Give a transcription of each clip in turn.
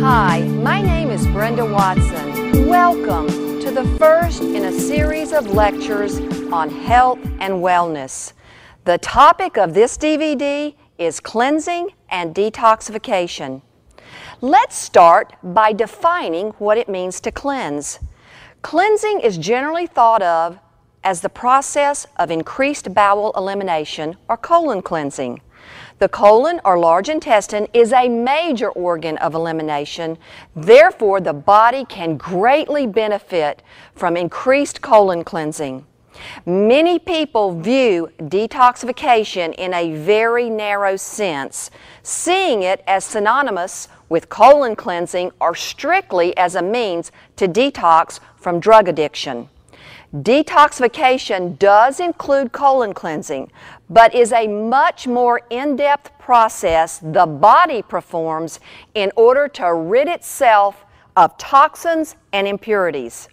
Hi, my name is Brenda Watson. Welcome to the first in a series of lectures on health and wellness. The topic of this DVD is cleansing and detoxification. Let's start by defining what it means to cleanse. Cleansing is generally thought of as the process of increased bowel elimination or colon cleansing. The colon or large intestine is a major organ of elimination. Therefore, the body can greatly benefit from increased colon cleansing. Many people view detoxification in a very narrow sense, seeing it as synonymous with colon cleansing or strictly as a means to detox from drug addiction. Detoxification does include colon cleansing, but is a much more in depth process the body performs in order to rid itself of toxins and impurities.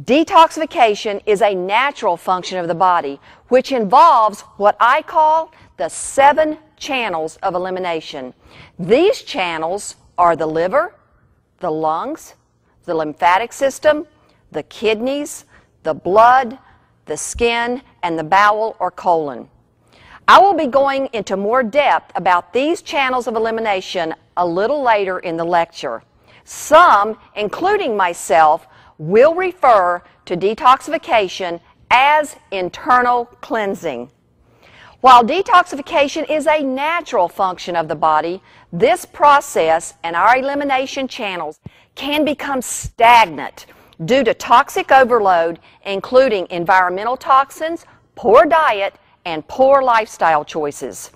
Detoxification is a natural function of the body, which involves what I call the seven channels of elimination. These channels are the liver, the lungs, the lymphatic system, the kidneys, the blood, the skin, and the bowel or colon. I will be going into more depth about these channels of elimination a little later in the lecture. Some, including myself, will refer to detoxification as internal cleansing. While detoxification is a natural function of the body, this process and our elimination channels can become stagnant due to toxic overload, including environmental toxins, poor diet, and poor lifestyle choices.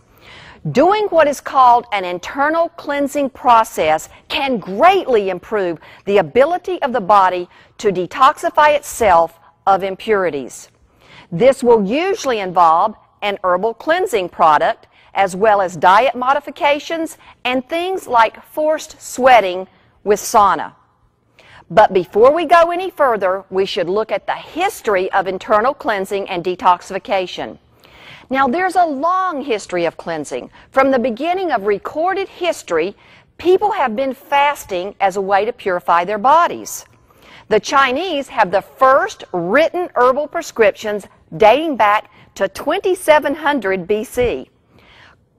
Doing what is called an internal cleansing process can greatly improve the ability of the body to detoxify itself of impurities. This will usually involve an herbal cleansing product as well as diet modifications and things like forced sweating with sauna. But before we go any further, we should look at the history of internal cleansing and detoxification. Now, there's a long history of cleansing. From the beginning of recorded history, people have been fasting as a way to purify their bodies. The Chinese have the first written herbal prescriptions dating back to 2700 BC.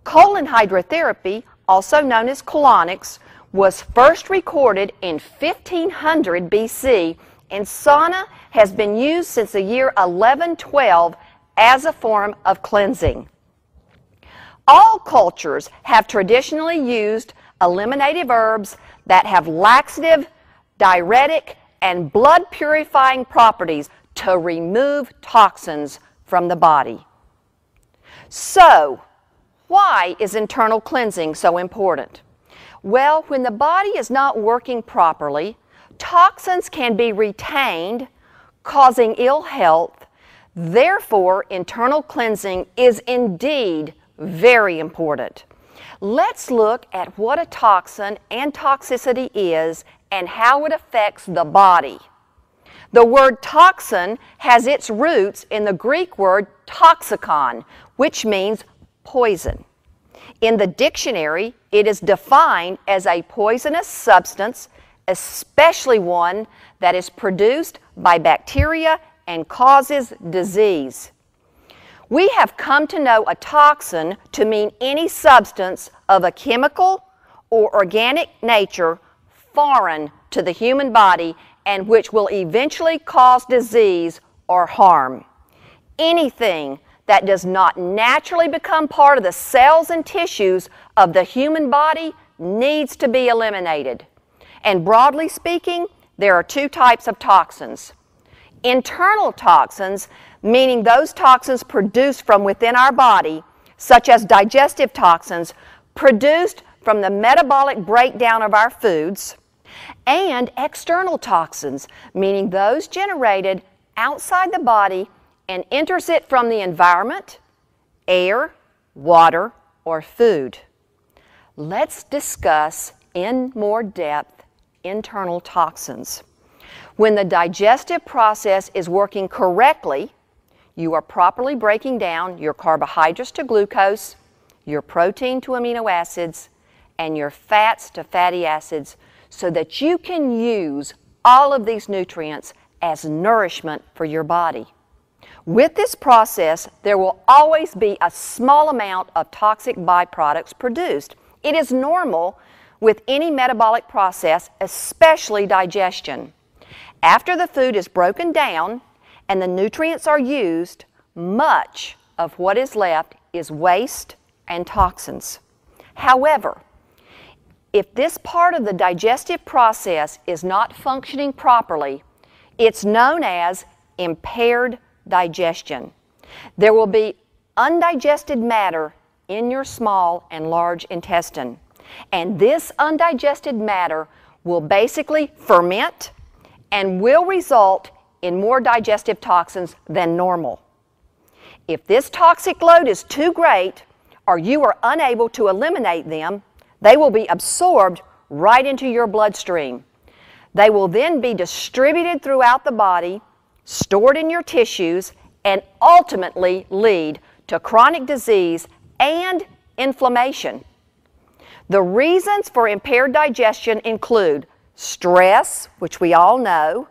Colon hydrotherapy, also known as colonics, was first recorded in 1500 BC, and sauna has been used since the year 1112 as a form of cleansing. All cultures have traditionally used eliminative herbs that have laxative, diuretic, and blood purifying properties to remove toxins from the body. So, why is internal cleansing so important? Well, when the body is not working properly, toxins can be retained, causing ill health Therefore, internal cleansing is indeed very important. Let's look at what a toxin and toxicity is and how it affects the body. The word toxin has its roots in the Greek word toxicon, which means poison. In the dictionary, it is defined as a poisonous substance, especially one that is produced by bacteria and causes disease. We have come to know a toxin to mean any substance of a chemical or organic nature foreign to the human body and which will eventually cause disease or harm. Anything that does not naturally become part of the cells and tissues of the human body needs to be eliminated. And broadly speaking, there are two types of toxins. Internal toxins, meaning those toxins produced from within our body, such as digestive toxins, produced from the metabolic breakdown of our foods, and external toxins, meaning those generated outside the body and enters it from the environment, air, water, or food. Let's discuss in more depth internal toxins. When the digestive process is working correctly, you are properly breaking down your carbohydrates to glucose, your protein to amino acids, and your fats to fatty acids so that you can use all of these nutrients as nourishment for your body. With this process, there will always be a small amount of toxic byproducts produced. It is normal with any metabolic process, especially digestion. After the food is broken down and the nutrients are used, much of what is left is waste and toxins. However, if this part of the digestive process is not functioning properly, it's known as impaired digestion. There will be undigested matter in your small and large intestine. And this undigested matter will basically ferment and will result in more digestive toxins than normal. If this toxic load is too great or you are unable to eliminate them, they will be absorbed right into your bloodstream. They will then be distributed throughout the body, stored in your tissues, and ultimately lead to chronic disease and inflammation. The reasons for impaired digestion include stress, which we all know,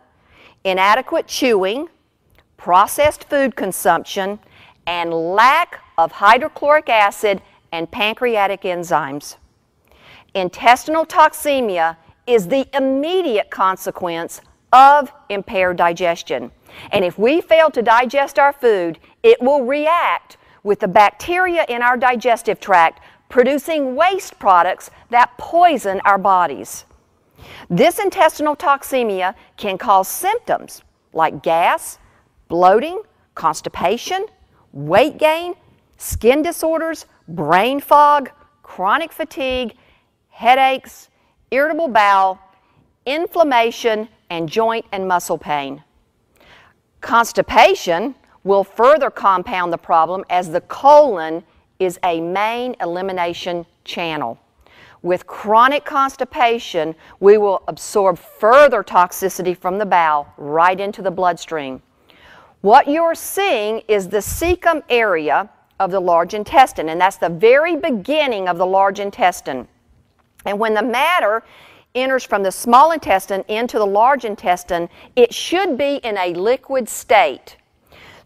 inadequate chewing, processed food consumption, and lack of hydrochloric acid and pancreatic enzymes. Intestinal toxemia is the immediate consequence of impaired digestion. And if we fail to digest our food, it will react with the bacteria in our digestive tract, producing waste products that poison our bodies. This intestinal toxemia can cause symptoms like gas, bloating, constipation, weight gain, skin disorders, brain fog, chronic fatigue, headaches, irritable bowel, inflammation, and joint and muscle pain. Constipation will further compound the problem as the colon is a main elimination channel with chronic constipation, we will absorb further toxicity from the bowel right into the bloodstream. What you're seeing is the cecum area of the large intestine, and that's the very beginning of the large intestine. And when the matter enters from the small intestine into the large intestine, it should be in a liquid state.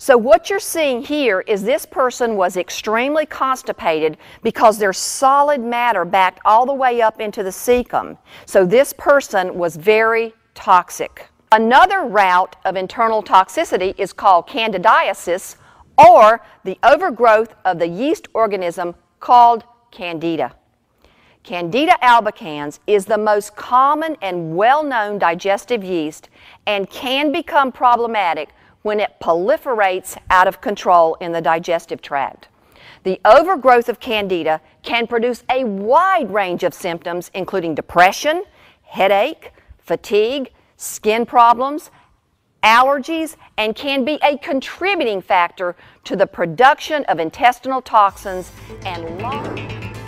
So, what you're seeing here is this person was extremely constipated because there's solid matter backed all the way up into the cecum. So, this person was very toxic. Another route of internal toxicity is called candidiasis or the overgrowth of the yeast organism called candida. Candida albicans is the most common and well known digestive yeast and can become problematic when it proliferates out of control in the digestive tract. The overgrowth of candida can produce a wide range of symptoms, including depression, headache, fatigue, skin problems, allergies, and can be a contributing factor to the production of intestinal toxins and long.